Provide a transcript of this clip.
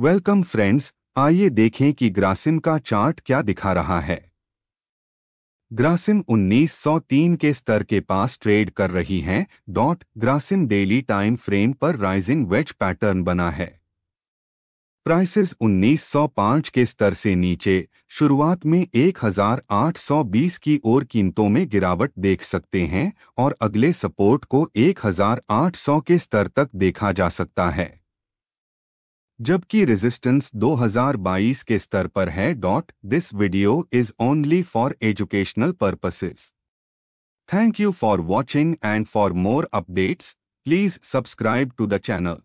welcome friends आइए देखें कि ग्रासिम का चार्ट क्या दिखा रहा है ग्रासिम 1903 के स्तर के पास ट्रेड कर रही है dot Grasim daily time frame पर राइजिंग वेज पैटर्न बना है प्राइसेस 1905 के स्तर से नीचे शुरुआत में 1820 की ओर कीमतों में गिरावट देख सकते हैं और अगले सपोर्ट को 1800 के स्तर तक देखा जा सकता है जबकि रेजिस्टेंस 2022 के स्तर पर है dot this video is only for educational purposes thank you for watching and for more updates please subscribe to the channel